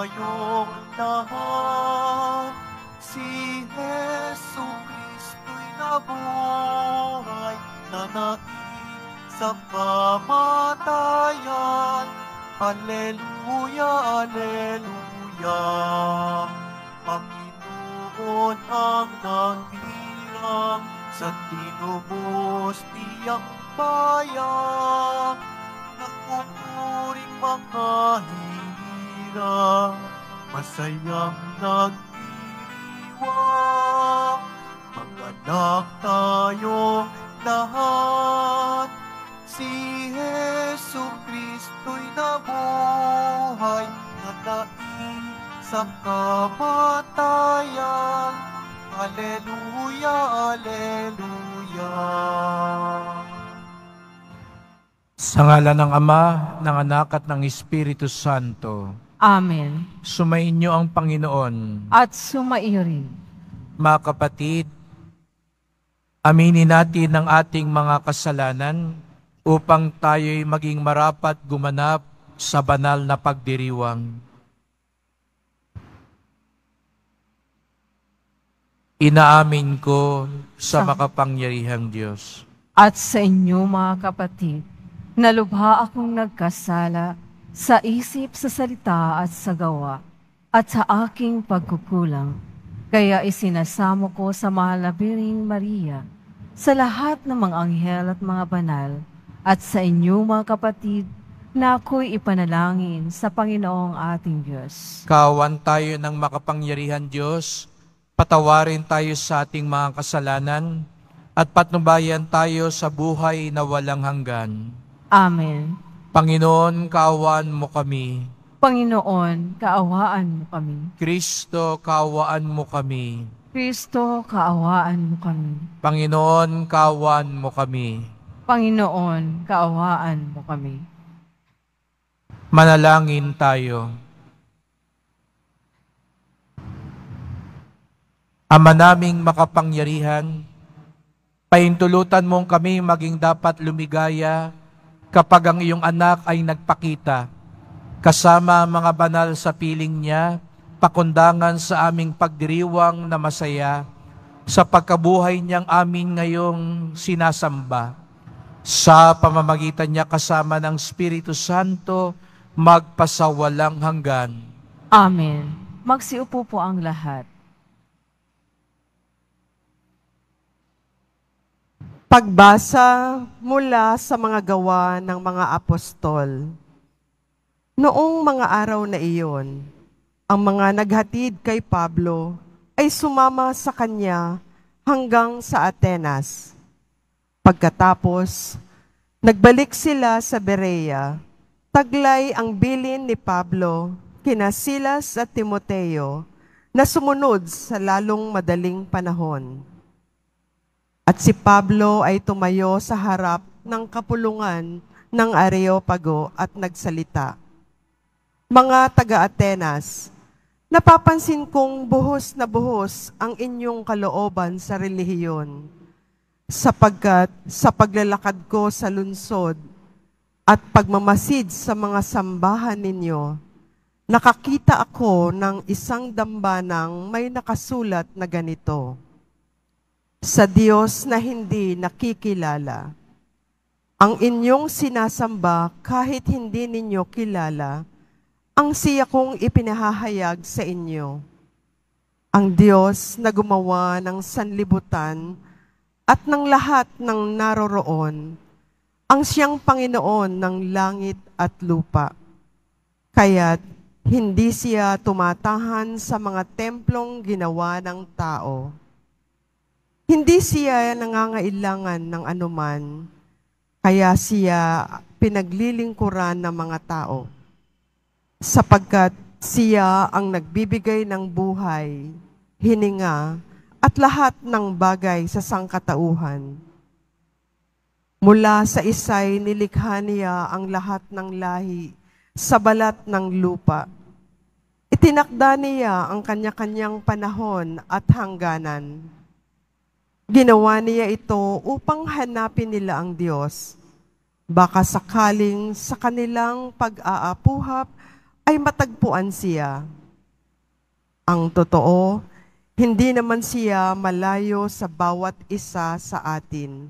tayong lahat. Si Jesu Kristo'y nabuhay na natin sa kamatayan. Aleluya, aleluya. Panginoon ang nagdirang sa tinubos niyang bayan. Nagpupuring mga sila masayang nagdiwa. Manganak tayo lahat, si Jesu Kristo'y nabuhay na naing sa kamatayan. Aleluya, Aleluya. Sa ngala ng Ama, ng Anak at ng Espiritu Santo. Amen. Sumainyo ang Panginoon. At sumaiyo rin. Mga kapatid, aminin natin ang ating mga kasalanan upang tayo'y maging marapat gumanap sa banal na pagdiriwang. Inaamin ko sa makapangyarihang Diyos. At sa inyo mga kapatid, nalubha akong nagkasala sa isip, sa salita at sa gawa, at sa aking pagkukulang. Kaya isinasamo ko sa mahal na Biring Maria, sa lahat ng mga anghel at mga banal, at sa inyo mga kapatid, na ako'y ipanalangin sa Panginoong ating Diyos. Kawan tayo ng makapangyarihan Diyos, patawarin tayo sa ating mga kasalanan, at patnubayan tayo sa buhay na walang hanggan. Amen. Panginoon, kaawaan mo kami. Panginoon, kaawaan mo kami. Kristo, kaawaan mo kami. Kristo, kaawaan mo kami. Panginoon, kaawaan mo kami. Panginoon, kaawaan mo kami. Manalangin tayo. Ama naming makapangyarihan, paintulutan mong kami maging dapat lumigaya kapag ang iyong anak ay nagpakita, kasama mga banal sa piling niya, pakundangan sa aming pagdiriwang na masaya, sa pagkabuhay niyang amin ngayong sinasamba. Sa pamamagitan niya kasama ng Espiritu Santo, magpasawalang hanggan. Amen. Magsiupo po ang lahat. Pagbasa mula sa mga gawa ng mga apostol. Noong mga araw na iyon, ang mga naghatid kay Pablo ay sumama sa kanya hanggang sa Atenas. Pagkatapos, nagbalik sila sa Berea. Taglay ang bilin ni Pablo kina Silas at Timoteo na sumunod sa lalong madaling panahon. At si Pablo ay tumayo sa harap ng kapulungan ng Areopago at nagsalita. Mga taga-Atenas, napapansin kong buhos na buhos ang inyong kalooban sa relihiyon, sapagkat sa paglalakad ko sa lunsod at pagmamasid sa mga sambahan ninyo, nakakita ako ng isang dambanang may nakasulat na ganito sa Diyos na hindi nakikilala. Ang inyong sinasamba kahit hindi ninyo kilala, ang siya kong ipinahahayag sa inyo. Ang Diyos na gumawa ng sanlibutan at ng lahat ng naroroon, ang siyang Panginoon ng langit at lupa. Kaya't hindi siya tumatahan sa mga templong ginawa ng tao hindi siya nangangailangan ng anuman, kaya siya pinaglilingkuran ng mga tao, sapagkat siya ang nagbibigay ng buhay, hininga, at lahat ng bagay sa sangkatauhan. Mula sa isay nilikha niya ang lahat ng lahi sa balat ng lupa. Itinakda niya ang kanya-kanyang panahon at hangganan Ginawa niya ito upang hanapin nila ang Diyos. Baka sakaling sa kanilang pag-aapuhap ay matagpuan siya. Ang totoo, hindi naman siya malayo sa bawat isa sa atin.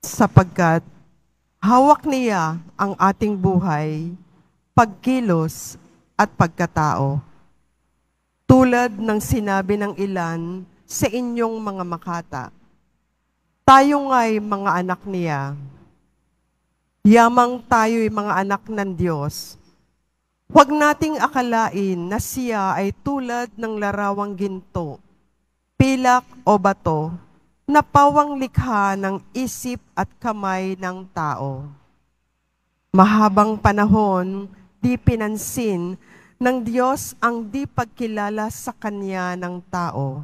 Sapagkat hawak niya ang ating buhay, pagkilos at pagkatao. Tulad ng sinabi ng ilan, sa inyong mga makata. Tayo nga'y mga anak niya. Yamang tayo'y mga anak ng Diyos. Huwag nating akalain na siya ay tulad ng larawang ginto, pilak o bato, na pawang likha ng isip at kamay ng tao. Mahabang panahon, di pinansin ng Diyos ang di pagkilala sa Kanya ng tao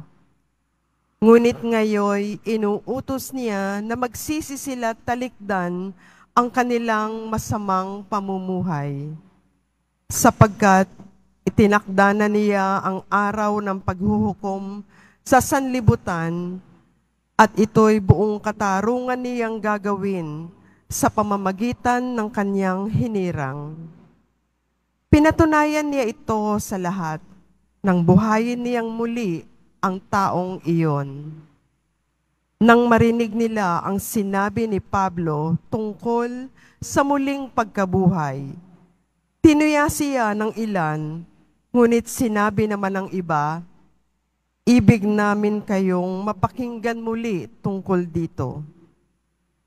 Ngunit ngayon, inuutos niya na magsisi sila talikdan ang kanilang masamang pamumuhay. Sapagkat itinakda na niya ang araw ng paghuhukom sa sanlibutan at ito'y buong katarungan niyang gagawin sa pamamagitan ng kanyang hinirang. Pinatunayan niya ito sa lahat ng buhayin niyang muli ang taong iyon. Nang marinig nila ang sinabi ni Pablo tungkol sa muling pagkabuhay, tinuya siya ng ilan, ngunit sinabi naman ng iba, Ibig namin kayong mapakinggan muli tungkol dito.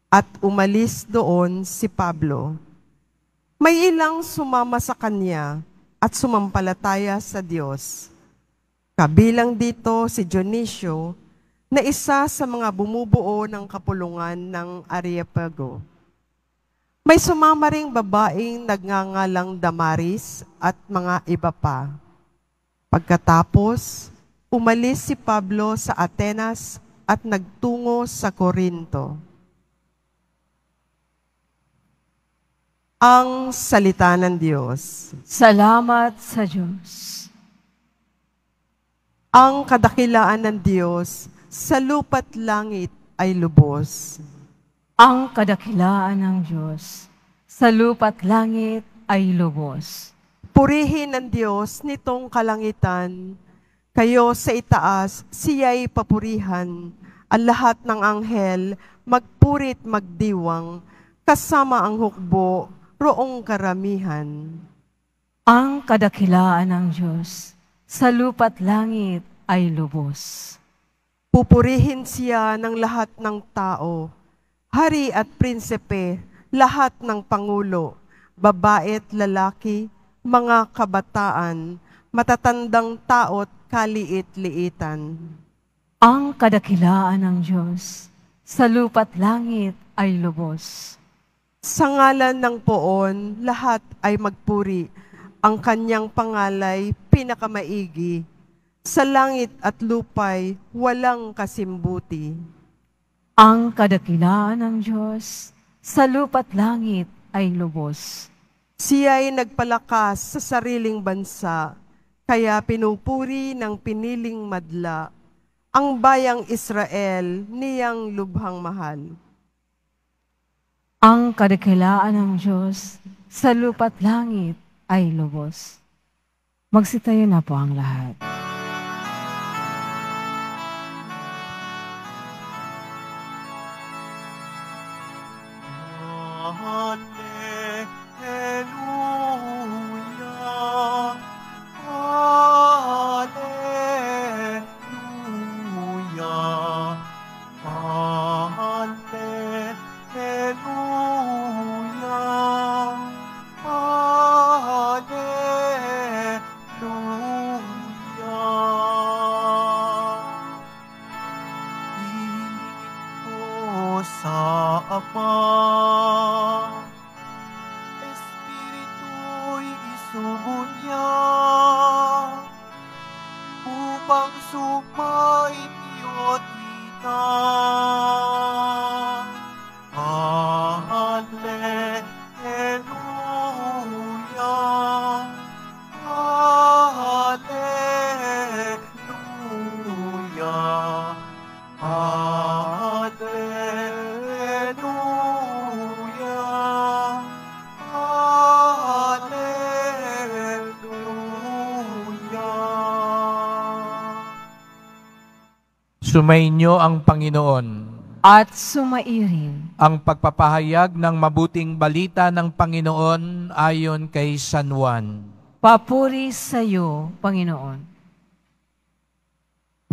At umalis doon si Pablo. May ilang sumama sa kanya at sumampalataya sa Diyos Kabilang dito si Dionisio na isa sa mga bumubuo ng kapulungan ng Areopago. May sumama ring babaeng nagngangalang Damaris at mga iba pa. Pagkatapos, umalis si Pablo sa Atenas at nagtungo sa Korinto. Ang salita ng Diyos. Salamat sa Diyos. Ang kadakilaan ng Diyos sa lupa't langit ay lubos. Ang kadakilaan ng Diyos sa lupa't langit ay lubos. Purihin ng Diyos nitong kalangitan, kayo sa itaas, siya'y papurihan, ang lahat ng anghel, magpurit magdiwang, kasama ang hukbo, roong karamihan. Ang kadakilaan ng Diyos sa lupa't langit ay lubos. Pupurihin siya ng lahat ng tao, hari at prinsipe, lahat ng pangulo, babae at lalaki, mga kabataan, matatandang tao't kaliit-liitan. Ang kadakilaan ng Diyos sa lupa't langit ay lubos. Sa ngalan ng poon, lahat ay magpuri. Ang kanyang pangalay pinakamaigi, sa langit at lupay walang kasimbuti. Ang kadakilaan ng Diyos sa lupa't langit ay lubos. Siya ay nagpalakas sa sariling bansa, kaya pinupuri ng piniling madla ang bayang Israel niyang lubhang mahal. Ang kadakilaan ng Diyos sa lupa't langit ay lubos. Magsitayo na po ang lahat. sa Ama. Espiritu'y isugo niya upang sumain iyo't witang. Sumainyo ang Panginoon. At sumairin. Ang pagpapahayag ng mabuting balita ng Panginoon ayon kay San Juan. Papuri sa iyo, Panginoon.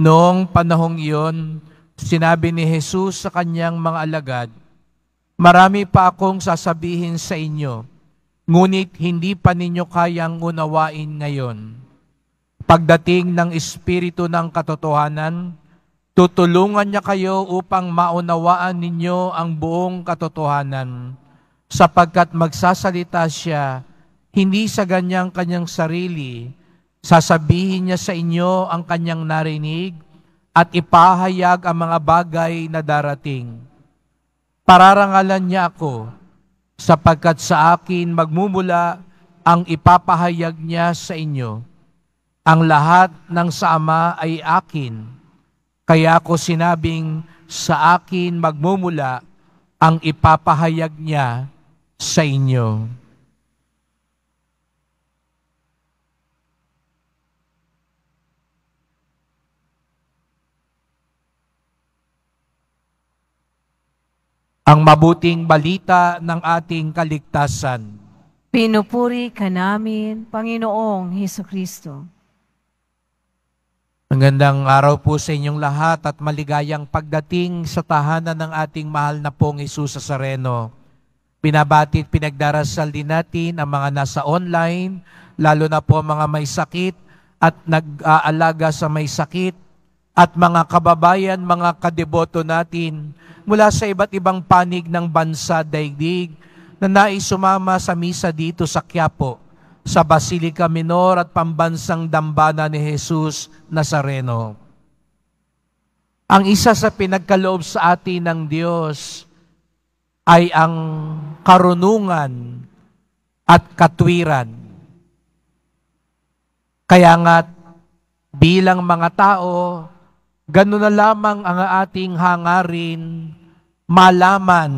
Noong panahong iyon, sinabi ni Jesus sa kanyang mga alagad, Marami pa akong sasabihin sa inyo, ngunit hindi pa ninyo kayang unawain ngayon. Pagdating ng Espiritu ng Katotohanan, Tutulungan niya kayo upang maunawaan ninyo ang buong katotohanan, sapagkat magsasalita siya hindi sa ganyang kanyang sarili, sasabihin niya sa inyo ang kanyang narinig at ipahayag ang mga bagay na darating. Pararangalan niya ako, sapagkat sa akin magmumula ang ipapahayag niya sa inyo. Ang lahat ng sa Ama ay akin kaya ako sinabing sa akin magmumula ang ipapahayag niya sa inyo. Ang mabuting balita ng ating kaligtasan. Pinupuri ka namin, Panginoong Heso Kristo. Magandang araw po sa inyong lahat at maligayang pagdating sa tahanan ng ating mahal na pong Isus sa Sareno. Pinabati at pinagdarasal din natin ang mga nasa online, lalo na po mga may sakit at nag-aalaga sa may sakit at mga kababayan, mga kadeboto natin mula sa iba't ibang panig ng bansa daigdig na naisumama sa misa dito sa Quiapo sa Basilica Minor at pambansang dambana ni Jesus Nazareno. Ang isa sa pinagkaloob sa atin ng Diyos ay ang karunungan at katwiran. Kaya nga bilang mga tao, ganun na lamang ang ating hangarin, malaman,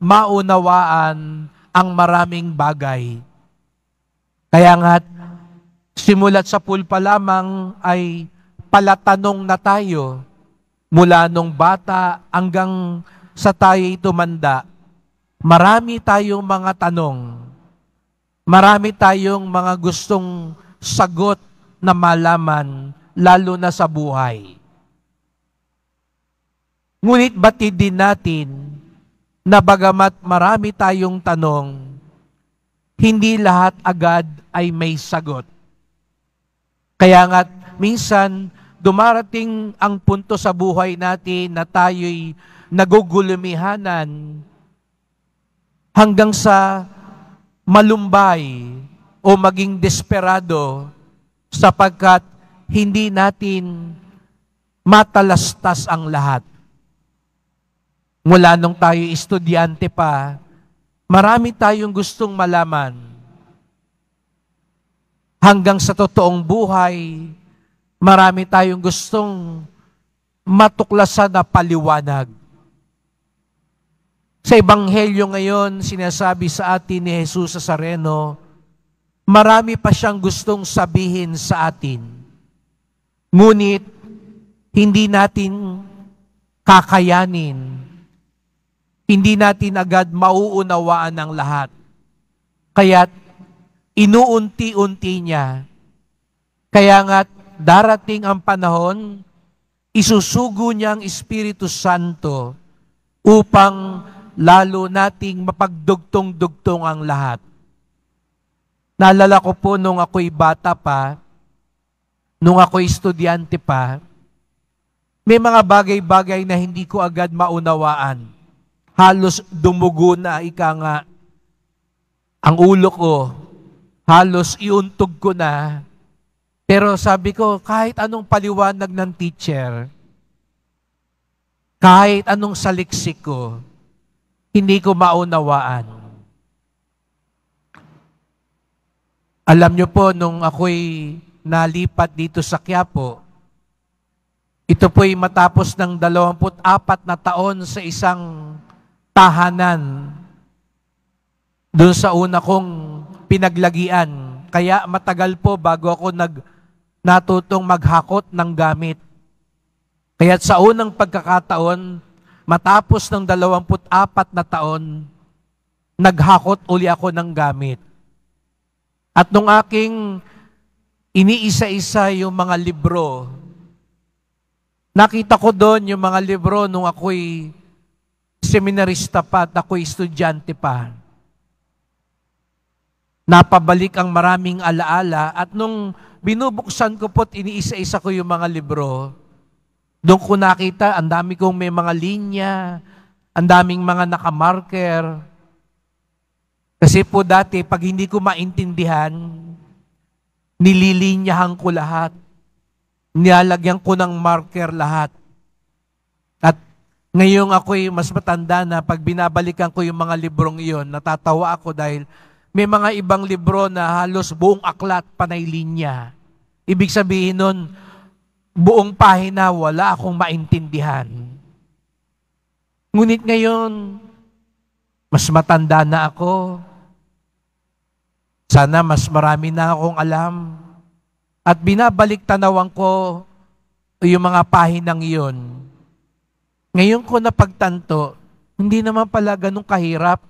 maunawaan ang maraming bagay kaya nga, simulat sa pool pa lamang ay palatanong na tayo mula nung bata hanggang sa tayo'y tumanda. Marami tayong mga tanong. Marami tayong mga gustong sagot na malaman, lalo na sa buhay. Ngunit batid din natin na bagamat marami tayong tanong, hindi lahat agad ay may sagot. Kaya nga, minsan, dumarating ang punto sa buhay natin na tayo'y nagugulumihanan hanggang sa malumbay o maging desperado sapagkat hindi natin matalastas ang lahat. Mula nung tayo estudyante pa, Marami tayong gustong malaman hanggang sa totoong buhay, marami tayong gustong matuklasan na paliwanag. Sa Ebanghelyo ngayon, sinasabi sa atin ni Jesus sa Sareno, marami pa siyang gustong sabihin sa atin. Ngunit, hindi natin kakayanin hindi natin agad mauunawaan ng lahat. Kaya't inuunti-unti niya. Kaya nga darating ang panahon, isusugo niya ang Espiritu Santo upang lalo nating mapagdugtong-dugtong ang lahat. Naalala ko po nung ako'y bata pa, nung ako'y estudyante pa, may mga bagay-bagay na hindi ko agad maunawaan halos dumugo na ika nga ang ulo ko, halos iuntog ko na. Pero sabi ko, kahit anong paliwanag ng teacher, kahit anong saliksik ko, hindi ko maunawaan. Alam nyo po, nung ako'y nalipat dito sa Quiapo, ito po'y matapos ng 24 na taon sa isang tahanan doon sa una kong pinaglagian. Kaya matagal po bago ako nag, natutong maghakot ng gamit. Kaya sa unang pagkakataon, matapos ng 24 na taon, naghakot uli ako ng gamit. At nung aking iniisa-isa yung mga libro, nakita ko doon yung mga libro nung ako'y seminarista pa at ako'y estudyante pa. Napabalik ang maraming alaala at nung binubuksan ko po't iniisa-isa ko yung mga libro, doon ko nakita, ang dami kong may mga linya, ang daming mga nakamarker. Kasi po dati, pag hindi ko maintindihan, nililinyahan ko lahat. Nilalagyan ko ng marker lahat. Ngayong ako'y mas matanda na pag binabalikan ko yung mga librong iyon, natatawa ako dahil may mga ibang libro na halos buong aklat panay linya. Ibig sabihin nun, buong pahina wala akong maintindihan. Ngunit ngayon, mas matanda na ako. Sana mas marami na akong alam. At binabalik tanawan ko yung mga pahinang iyon ngayon ko napagtanto, hindi naman pala ganun kahirap.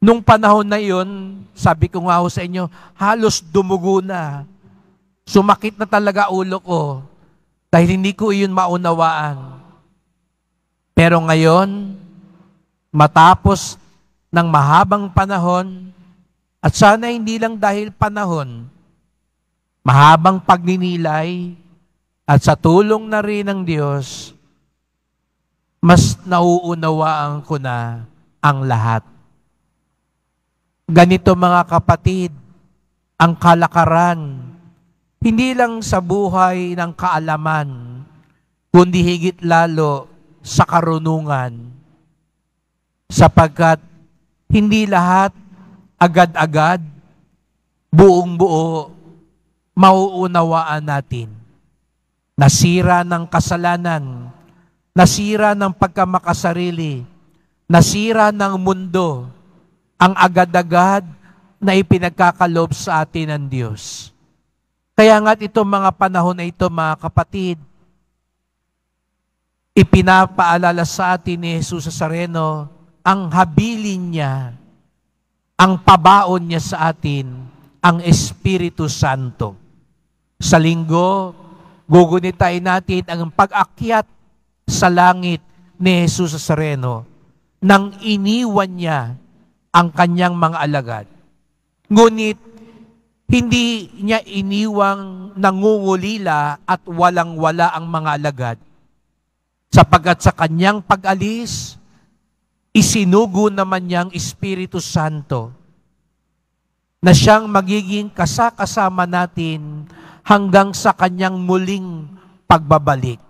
Nung panahon na yon, sabi ko nga ho sa inyo, halos dumugo na. Sumakit na talaga ulo ko dahil hindi ko iyon maunawaan. Pero ngayon, matapos ng mahabang panahon, at sana hindi lang dahil panahon, mahabang pagninilay, at sa tulong na rin ng Diyos, mas nauunawaan ko na ang lahat. Ganito mga kapatid, ang kalakaran, hindi lang sa buhay ng kaalaman, kundi higit lalo sa karunungan. Sapagkat hindi lahat agad-agad, buong-buo, mauunawaan natin. Nasira ng kasalanan, nasira ng pagkamakasarili, nasira ng mundo, ang agad-agad na ipinagkakalob sa atin ng Diyos. Kaya nga't itong mga panahon na ito, mga kapatid, ipinapaalala sa atin ni Jesus sa Sareno ang habilin niya, ang pabaon niya sa atin, ang Espiritu Santo. Sa linggo, gugunitain natin ang pag-akyat sa langit ni Jesus sa Sareno nang iniwan niya ang kanyang mga alagad. Ngunit hindi niya iniwang nangungulila at walang-wala ang mga alagad. Sapagat sa kanyang pag-alis, isinugo naman niyang Espiritu Santo na siyang magiging kasakasama natin hanggang sa kanyang muling pagbabalik.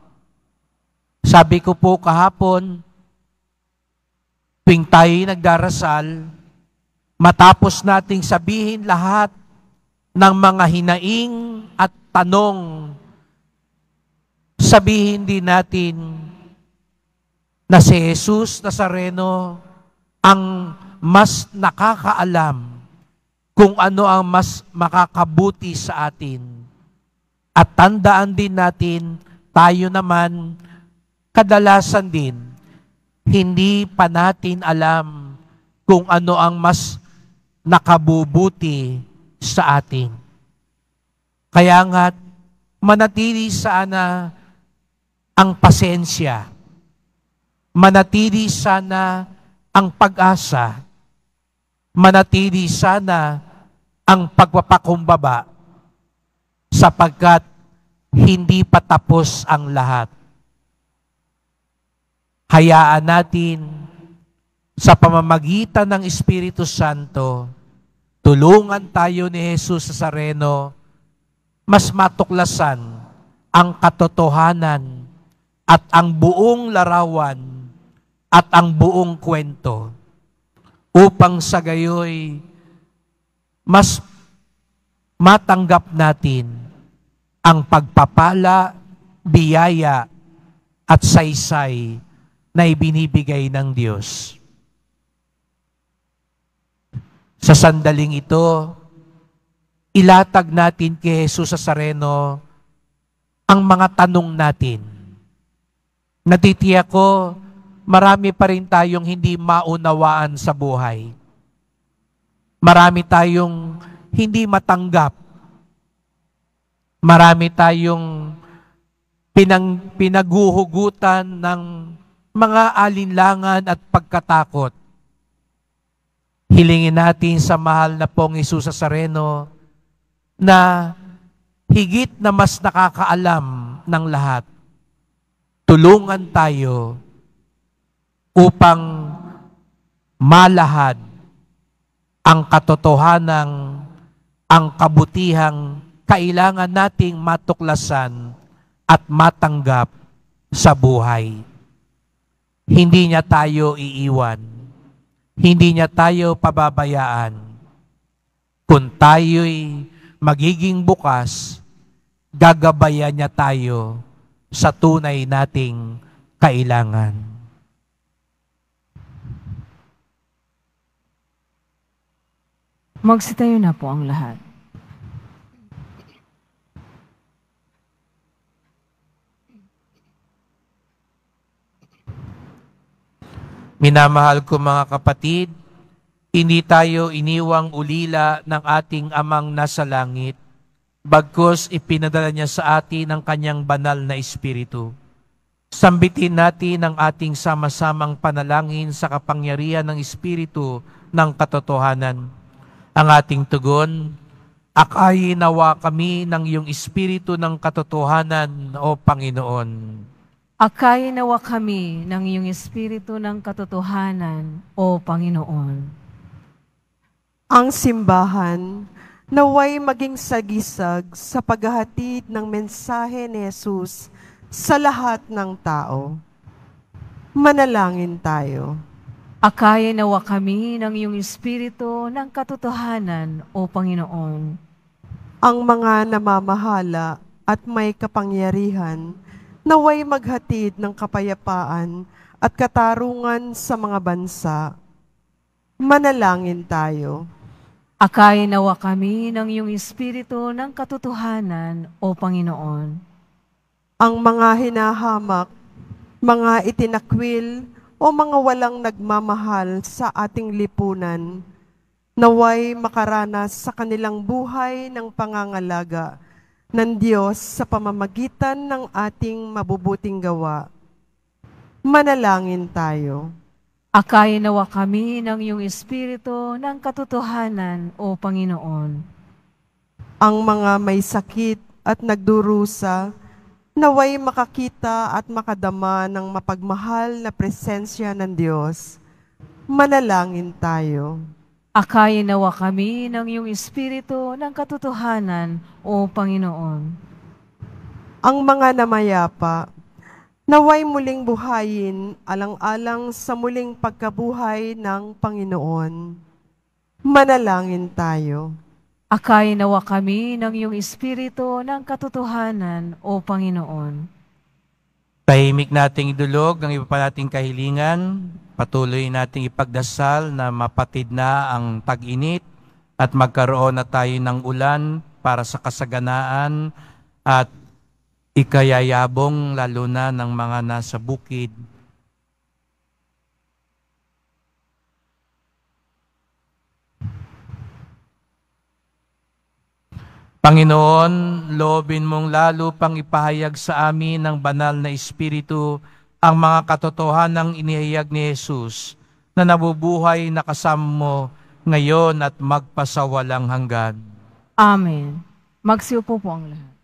Sabi ko po kahapon, tuwing nagdarasal, matapos nating sabihin lahat ng mga hinaing at tanong, sabihin din natin na si Jesus Nazareno ang mas nakakaalam kung ano ang mas makakabuti sa atin. At tandaan din natin, tayo naman kadalasan din, hindi pa natin alam kung ano ang mas nakabubuti sa atin. Kaya nga, manatili sana ang pasensya. Manatili sana ang pag-asa. Manatili sana ang pagpapakumbaba sapagkat hindi pa tapos ang lahat hayaan natin sa pamamagitan ng Espiritu Santo, tulungan tayo ni Jesus sa Sareno, mas matuklasan ang katotohanan at ang buong larawan at ang buong kwento upang sa gayoy mas matanggap natin ang pagpapala, biyaya at saysay na ibinibigay ng Diyos. Sa sandaling ito, ilatag natin kay Jesus sa sareno ang mga tanong natin. Natitiya ko, marami pa rin tayong hindi maunawaan sa buhay. Marami tayong hindi matanggap. Marami tayong pinang, pinaguhugutan ng mga alinlangan at pagkatakot. Hilingin natin sa mahal na pong Isus sa Sareno na higit na mas nakakaalam ng lahat. Tulungan tayo upang malahad ang katotohanang, ang kabutihang kailangan nating matuklasan at matanggap sa buhay. Hindi niya tayo iiwan. Hindi niya tayo pababayaan. Kung tayo'y magiging bukas, gagabayan niya tayo sa tunay nating kailangan. Magsitayo na po ang lahat. Minamahal ko mga kapatid, hindi tayo iniwang ulila ng ating amang nasa langit, bagkus ipinadala niya sa atin ang kanyang banal na espiritu. Sambitin natin ang ating sama-samang panalangin sa kapangyarihan ng espiritu ng katotohanan. Ang ating tugon, Akayi nawa kami ng iyong espiritu ng katotohanan, O Panginoon. Akay nawa kami ng iyong espiritu ng katotohanan, O Panginoon. Ang simbahan naway maging sagisag sa paghahatid ng mensahe ni Jesus sa lahat ng tao. Manalangin tayo. Akay nawa kami ng iyong espiritu ng katotohanan, O Panginoon. Ang mga namamahala at may kapangyarihan naway maghatid ng kapayapaan at katarungan sa mga bansa. Manalangin tayo. Akay nawa kami ng iyong espiritu ng katotohanan, O Panginoon. Ang mga hinahamak, mga itinakwil, o mga walang nagmamahal sa ating lipunan, naway makaranas sa kanilang buhay ng pangangalaga ng Diyos sa pamamagitan ng ating mabubuting gawa. Manalangin tayo. Akayin nawa kami ng iyong Espiritu ng katotohanan, O Panginoon. Ang mga may sakit at nagdurusa, naway makakita at makadama ng mapagmahal na presensya ng Diyos. Manalangin tayo. Akayin nawa kami ng iyong Espiritu ng katotohanan, O Panginoon. Ang mga namayapa, naway muling buhayin alang-alang sa muling pagkabuhay ng Panginoon. Manalangin tayo. Akayin nawa kami ng iyong Espiritu ng katotohanan, O Panginoon. Tahimik nating idulog ang iba pa nating kahilingan. Patuloy nating ipagdasal na mapatid na ang tag-init at magkaroon na tayo ng ulan para sa kasaganaan at ikayayabong lalo na ng mga nasa bukid Panginoon, loobin mong lalo pang ipahayag sa amin ng banal na Espiritu ang mga katotohanan ng inihayag ni Jesus na nabubuhay na kasama mo ngayon at magpasawalang hanggan. Amen. Magsiupo po ang lahat.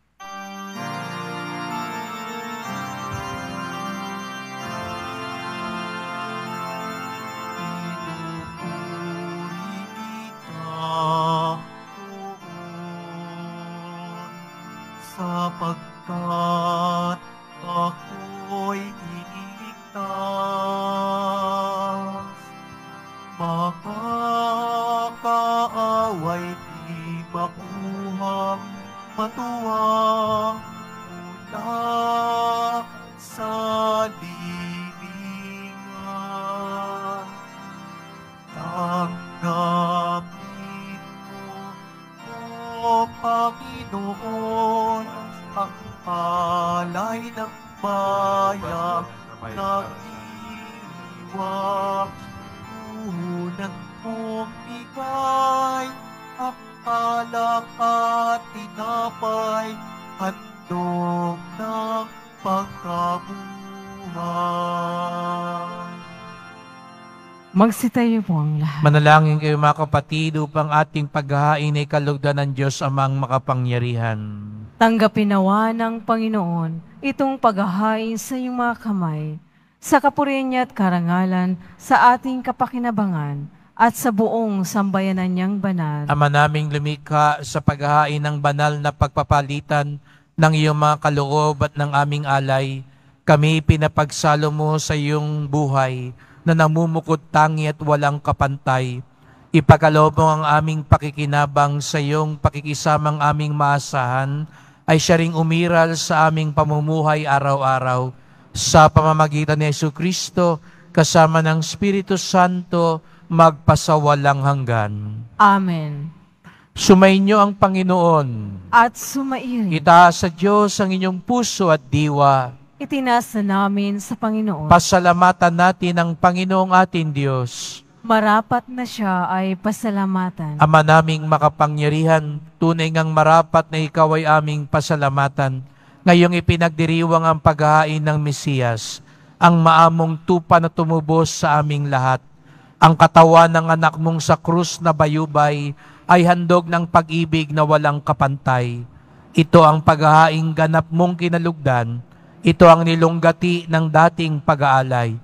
Magsitayo po ang lahat. Manalangin kayo mga kapatid upang ating paghahain ay kalugdan ng Diyos amang makapangyarihan. Tanggapin nawa ng Panginoon itong paghahain sa iyong mga kamay, sa kapurihan niya at karangalan, sa ating kapakinabangan, at sa buong sambayanan niyang banal. Ama naming lumikha sa paghahain ng banal na pagpapalitan ng iyong mga kaloob at ng aming alay, kami pinapagsalo mo sa iyong buhay, na namumukod tangi at walang kapantay. Ipagalob mo ang aming pakikinabang sa iyong pakikisamang aming maasahan ay siya ring umiral sa aming pamumuhay araw-araw sa pamamagitan ni Yesu Kristo kasama ng Espiritu Santo magpasawalang hanggan. Amen. Sumainyo ang Panginoon. At sumaiyo. Itaas sa Diyos ang inyong puso at diwa itinasa namin sa Panginoon. Pasalamatan natin ang Panginoong ating Diyos. Marapat na siya ay pasalamatan. Ama naming makapangyarihan, tunay ngang marapat na ikaw ay aming pasalamatan. Ngayong ipinagdiriwang ang paghahain ng Mesiyas, ang maamong tupa na tumubos sa aming lahat. Ang katawan ng anak mong sa krus na bayubay ay handog ng pag-ibig na walang kapantay. Ito ang paghahaing ganap mong kinalugdan ito ang nilunggati ng dating pag-aalay.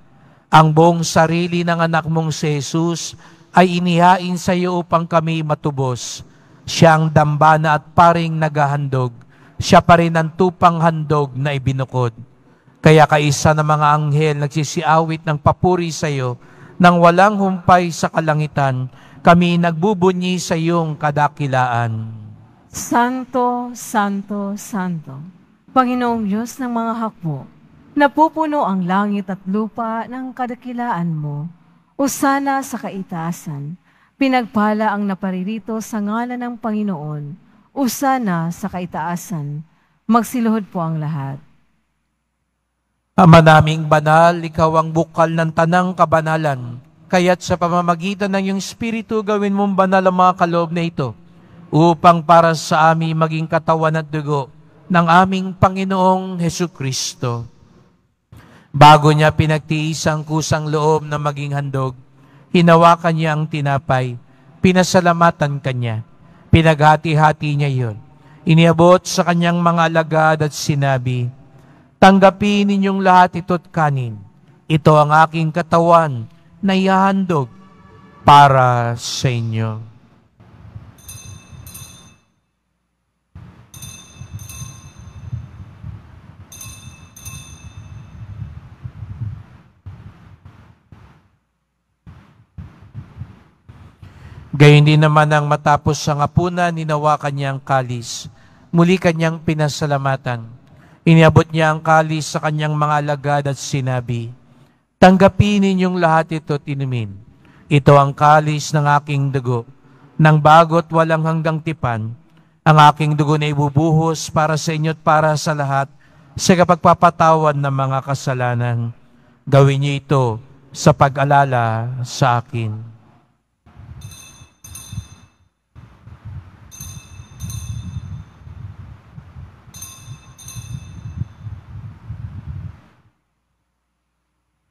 Ang buong sarili ng anak mong si Jesus ay inihain sa iyo upang kami matubos. Siya ang dambana at paring naghahandog. Siya pa rin ang tupang handog na ibinukod. Kaya kaisa ng mga anghel nagsisiawit ng papuri sa iyo nang walang humpay sa kalangitan, kami nagbubunyi sa iyong kadakilaan. Santo, Santo, Santo Panginoong Diyos ng mga hakbo, napupuno ang langit at lupa ng kadakilaan mo, o sana sa kaitaasan, pinagpala ang naparirito sa ngalan ng Panginoon, o sana sa kaitaasan, magsiluhod po ang lahat. Ama naming banal, ikaw ang bukal ng tanang kabanalan, kaya't sa pamamagitan ng iyong Espiritu gawin mong banal ang mga kaloob na ito, upang para sa amin maging katawan at dugo ng aming Panginoong Heso Kristo. Bago niya pinagtiis kusang loob na maging handog, hinawakan niya ang tinapay, pinasalamatan kanya, pinaghati-hati niya yon. Iniabot sa kanyang mga alagad at sinabi, Tanggapin ninyong lahat ito't kanin. Ito ang aking katawan na ihahandog para sa inyo. Gayun din naman ang matapos ang apunan, ninawa kanyang kalis. Muli kanyang pinasalamatan. Iniabot niya ang kalis sa kanyang mga alagad at sinabi, Tanggapin ninyong lahat ito at Ito ang kalis ng aking dugo, ng bagot walang hanggang tipan. Ang aking dugo na ibubuhos para sa inyo at para sa lahat sa kapagpapatawan ng mga kasalanan. Gawin niyo ito sa pag-alala sa akin.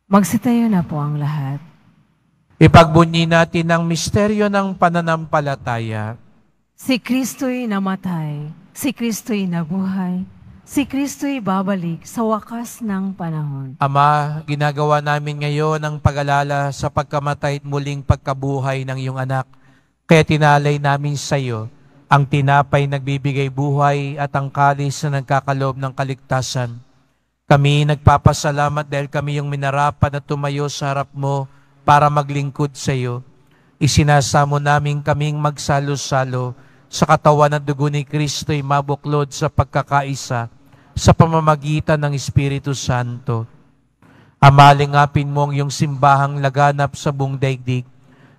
Magsitayo na po ang lahat. Ipagbunyi natin ang misteryo ng pananampalataya. Si Kristo'y namatay, si Kristo'y nabuhay, si Kristo'y babalik sa wakas ng panahon. Ama, ginagawa namin ngayon ang pag-alala sa pagkamatay at muling pagkabuhay ng iyong anak. Kaya tinalay namin sa iyo ang tinapay nagbibigay buhay at ang kalis na nagkakaloob ng kaligtasan kami nagpapasalamat dahil kami yung minarapat na tumayo sa harap mo para maglingkod sa iyo. Isinasamo namin kaming magsalo-salo sa katawan ng dugo ni Kristo'y mabuklod sa pagkakaisa sa pamamagitan ng Espiritu Santo. Amalingapin mo ang iyong simbahang laganap sa buong daigdig.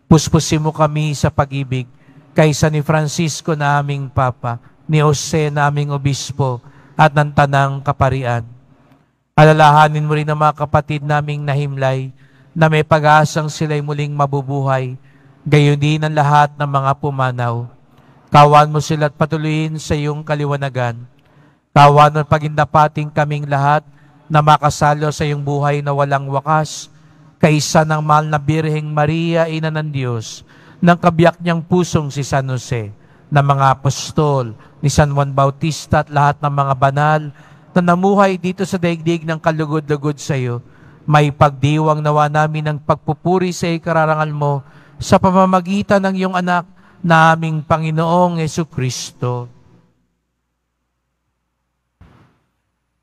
Puspusin mo kami sa pag-ibig kaysa ni Francisco na aming Papa, ni Jose na aming Obispo, at ng Tanang Kaparian Alalahanin mo rin ang mga kapatid naming nahimlay na may pag-asang sila'y muling mabubuhay, gayon din ang lahat ng mga pumanaw. Kawan mo sila at patuloyin sa iyong kaliwanagan. Kawan mo pagindapating kaming lahat na makasalo sa iyong buhay na walang wakas, kaisa ng mahal na Birheng Maria, Ina ng Diyos, ng kabiyak niyang pusong si San Jose, ng mga apostol, ni San Juan Bautista at lahat ng mga banal, na namuhay dito sa daigdig ng kalugod-lugod sa iyo. May pagdiwang nawa namin ng pagpupuri sa ikararangal mo sa pamamagitan ng iyong anak na aming Panginoong Yesu Kristo.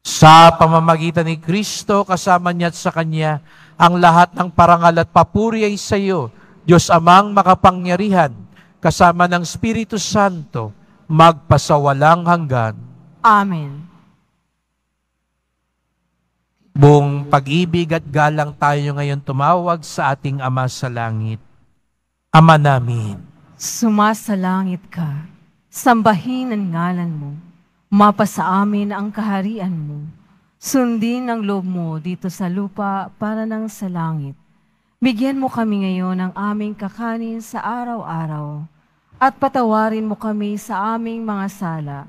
Sa pamamagitan ni Kristo, kasama niya at sa Kanya, ang lahat ng parangal at papuri ay sa iyo, Diyos amang makapangyarihan, kasama ng Espiritu Santo, magpasawalang hanggan. Amen. Buong pag-ibig at galang tayo ngayon tumawag sa ating Ama sa Langit. Ama namin, Sumasalangit ka, sambahin ang ngalan mo, mapasa amin ang kaharian mo, sundin ang loob mo dito sa lupa para ng sa langit. Bigyan mo kami ngayon ng aming kakanin sa araw-araw at patawarin mo kami sa aming mga sala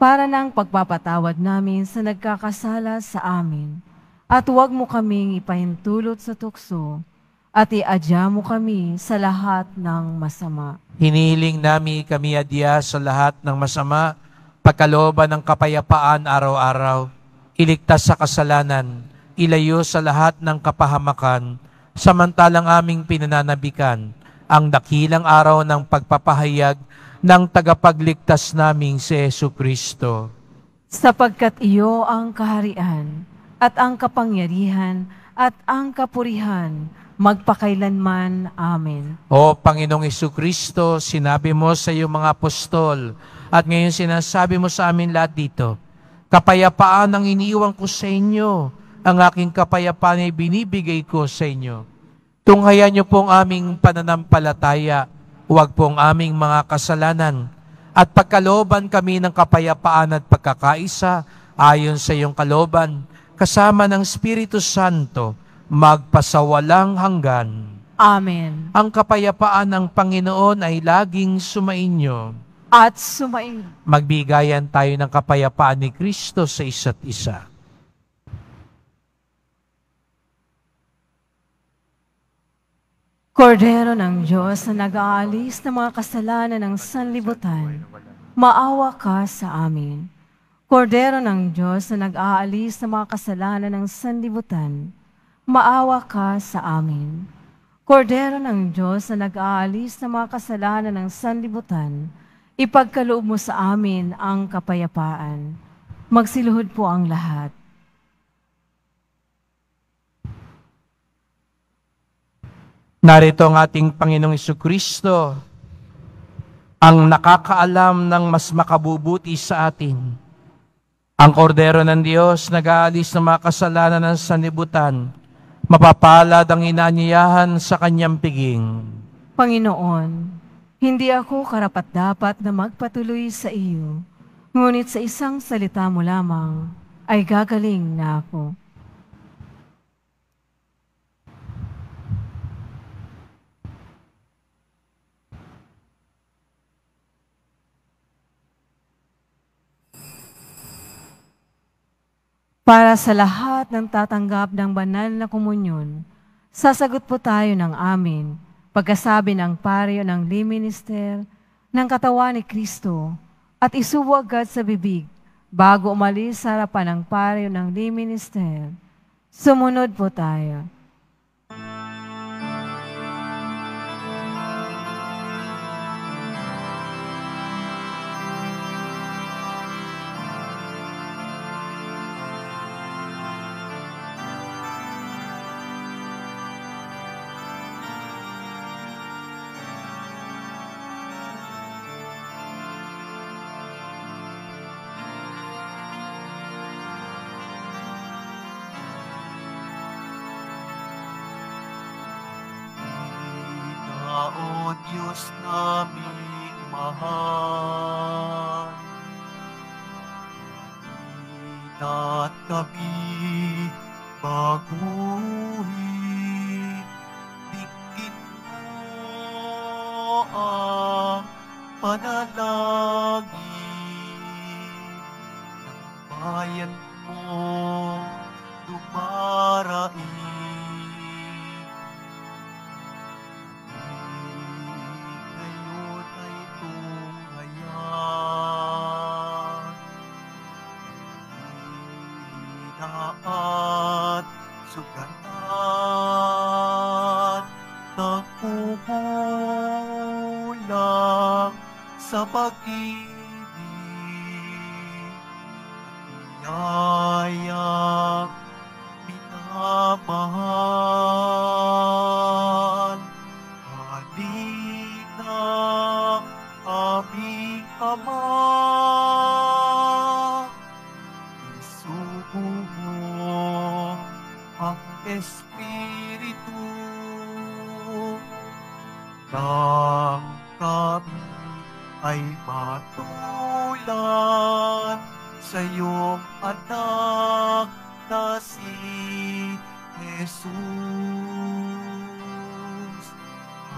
para ng pagpapatawad namin sa nagkakasala sa amin. At huwag mo kaming ipahintulot sa tukso at iadya mo kami sa lahat ng masama. Hinihiling namin kami adya sa lahat ng masama, pagkaloban ng kapayapaan araw-araw, iligtas sa kasalanan, ilayo sa lahat ng kapahamakan, samantalang aming pinananabikan ang dakilang araw ng pagpapahayag ng tagapagligtas naming si Yesu Kristo. Sapagkat iyo ang kaharian, at ang kapangyarihan at ang kapurihan magpakailanman. Amen. O Panginoong Isu Kristo, sinabi mo sa iyong mga apostol at ngayon sinasabi mo sa amin lahat dito, kapayapaan ang iniiwan ko sa inyo, ang aking kapayapaan ay binibigay ko sa inyo. Tunghayan niyo po ang aming pananampalataya, huwag po ang aming mga kasalanan, at pagkaloban kami ng kapayapaan at pagkakaisa ayon sa iyong kaloban kasama ng Espiritu Santo, magpasawalang hanggan. Amen. Ang kapayapaan ng Panginoon ay laging sumainyo. At sumainyo. Magbigayan tayo ng kapayapaan ni Kristo sa isa't isa. Kordero ng Diyos na nag-aalis ng mga kasalanan ng sanlibutan, maawa ka sa amin. Kordero ng Diyos na nag-aalis ng mga kasalanan ng sanlibutan, maawa ka sa amin. Kordero ng Diyos na nag-aalis ng mga kasalanan ng sanlibutan, ipagkaloob mo sa amin ang kapayapaan. Magsiluhod po ang lahat. Narito ang ating Panginoong Kristo, ang nakakaalam ng mas makabubuti sa atin ang kordero ng Diyos nag-aalis ng mga kasalanan ng sanibutan. Mapapalad ang inanyayahan sa kanyang piging. Panginoon, hindi ako karapat-dapat na magpatuloy sa iyo, ngunit sa isang salita mo lamang ay gagaling na ako. Para sa lahat ng tatanggap ng banal na komunyon, sasagot po tayo ng amin, pagkasabi ng pareho ng minister ng katawan ni Kristo, at isubo agad sa bibig bago umalis sa harapan ng pareho ng liminister. Sumunod po tayo. O Diyos naming mahal. Init at gabi baguhin, dikit mo ang panalangin ng bayan tulad sa iyong anak na si Jesus.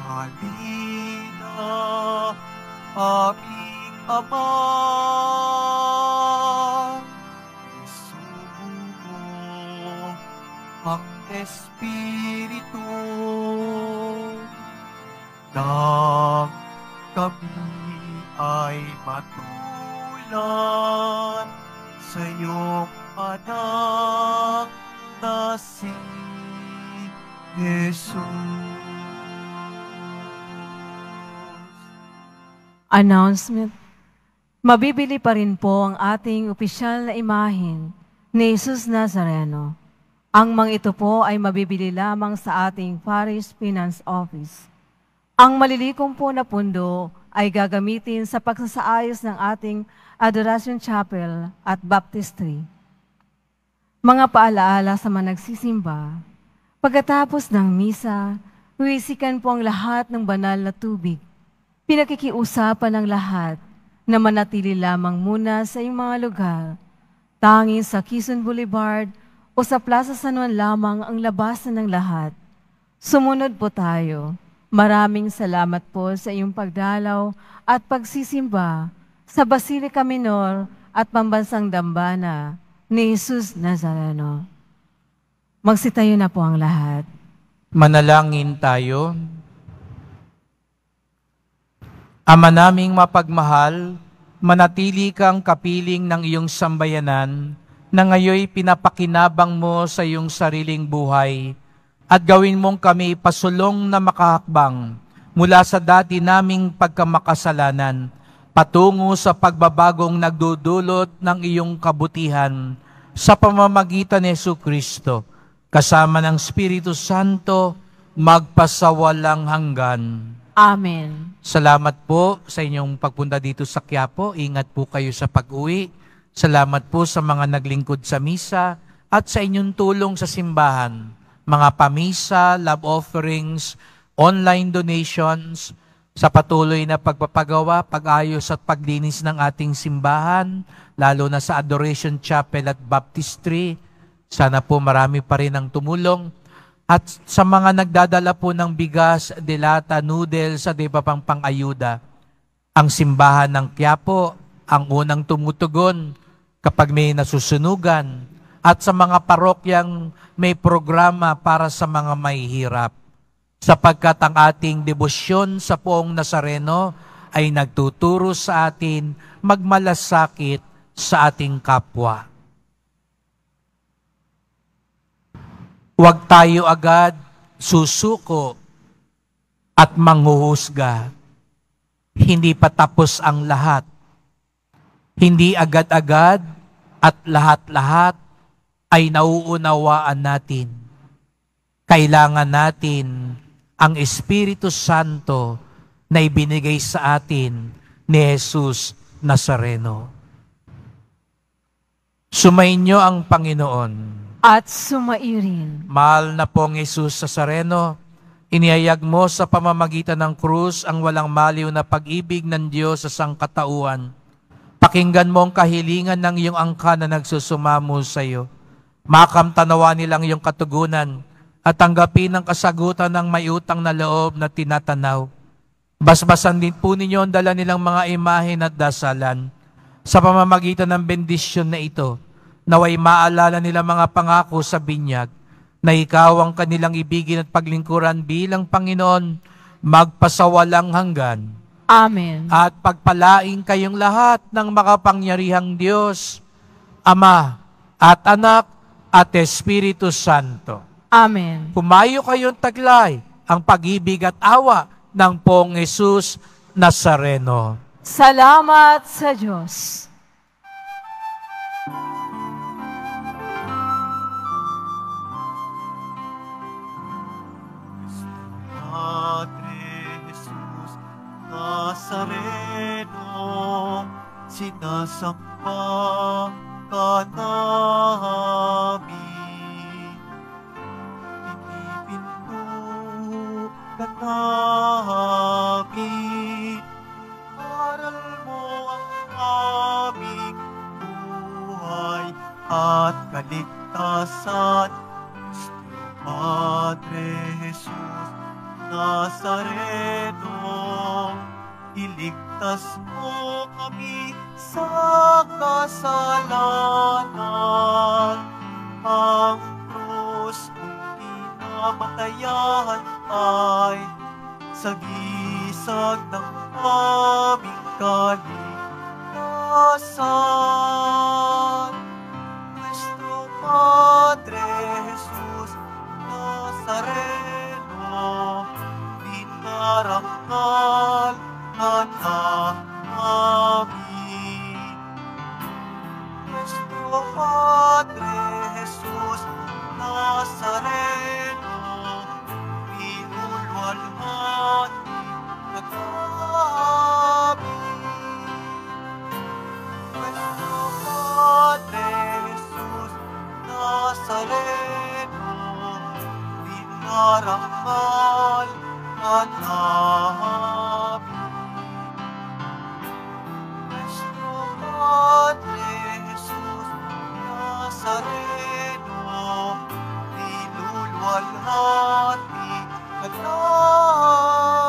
Halina, aming Ama, isugo ang Espiritu ng kami matulad sa iyong anak na si Jesus. Announcement. Mabibili pa rin po ang ating opisyal na imahin ni Jesus Nazareno. Ang mang ito po ay mabibili lamang sa ating Parish Finance Office. Ang malilikom po na pundo ay gagamitin sa pagsasaayos ng ating Adoration Chapel at Baptistry. Mga paalaala sa mga nagsisimba, pagkatapos ng misa, huwisikan po ang lahat ng banal na tubig. Pinakikiusapan ng lahat na manatili lamang muna sa iyong mga lugar, tanging sa Quezon Boulevard o sa Plaza San Juan lamang ang labasan ng lahat. Sumunod po tayo. Maraming salamat po sa iyong pagdalaw at pagsisimba sa Basilica Minor at Pambansang Dambana ni Jesus Nazareno. Magsitayo na po ang lahat. Manalangin tayo. Ama naming mapagmahal, manatili kang kapiling ng iyong sambayanan na ngayoy pinapakinabang mo sa iyong sariling buhay at gawin mong kami pasulong na makahakbang mula sa dati naming pagkamakasalanan patungo sa pagbabagong nagdudulot ng iyong kabutihan sa pamamagitan ni Yesu Kristo kasama ng Espiritu Santo magpasawalang hanggan. Amen. Salamat po sa inyong pagpunta dito sa Quiapo. Ingat po kayo sa pag-uwi. Salamat po sa mga naglingkod sa misa at sa inyong tulong sa simbahan mga pamisa, love offerings, online donations, sa patuloy na pagpapagawa, pag-ayos at paglinis ng ating simbahan, lalo na sa Adoration Chapel at Baptistry. Sana po marami pa rin ang tumulong. At sa mga nagdadala po ng bigas, delata, noodles at iba pang pang-ayuda, ang simbahan ng Quiapo ang unang tumutugon kapag may nasusunugan, at sa mga parokyang may programa para sa mga mahihirap. Sapagkat ang ating debosyon sa poong Nazareno ay nagtuturo sa atin magmalasakit sa ating kapwa. Huwag tayo agad susuko at manghuhusga. Hindi pa tapos ang lahat. Hindi agad-agad at lahat-lahat ay nauunawaan natin. Kailangan natin ang Espiritu Santo na ibinigay sa atin ni Jesus Nazareno. Sumainyo ang Panginoon. At sumairin. Mahal na pong Jesus Nazareno, inihayag mo sa pamamagitan ng krus ang walang maliw na pag-ibig ng Diyos sa sangkatauhan. Pakinggan mo ang kahilingan ng iyong angka na nagsusumamo sa iyo Makamtanawa nilang iyong katugunan at tanggapin ang kasagutan ng may na loob na tinatanaw. Basbasan din po ninyo ang dala nilang mga imahe at dasalan sa pamamagitan ng bendisyon na ito naway maalala nila mga pangako sa binyag na ikaw ang kanilang ibigin at paglingkuran bilang Panginoon magpasawalang hanggan. Amen. At pagpalain kayong lahat ng makapangyarihang Diyos, Ama at Anak at Espiritu Santo. Amen. Pumayo kayong taglay ang pag-ibig at awa ng Pong Jesus Nazareno. Salamat sa Diyos. Nazareno, sinasamba ka namin. Pinipinto ka namin. Aral mo ang aming buhay at kaligtasan. Gusto Padre Jesus Nazareno iligtas mo kami sa kasalanan. Ang krus kung pinamatayan ay sagisag ng aming kaligtasan. Nuestro Padre Jesus Nazareno, dinarangal anak namin. Nuestro Padre Jesús Nazareno, pinulo al mani at amin. Nuestro Padre Jesús Nazareno, pinaramal at amin. Sareno, di lulwalhati, naglaan.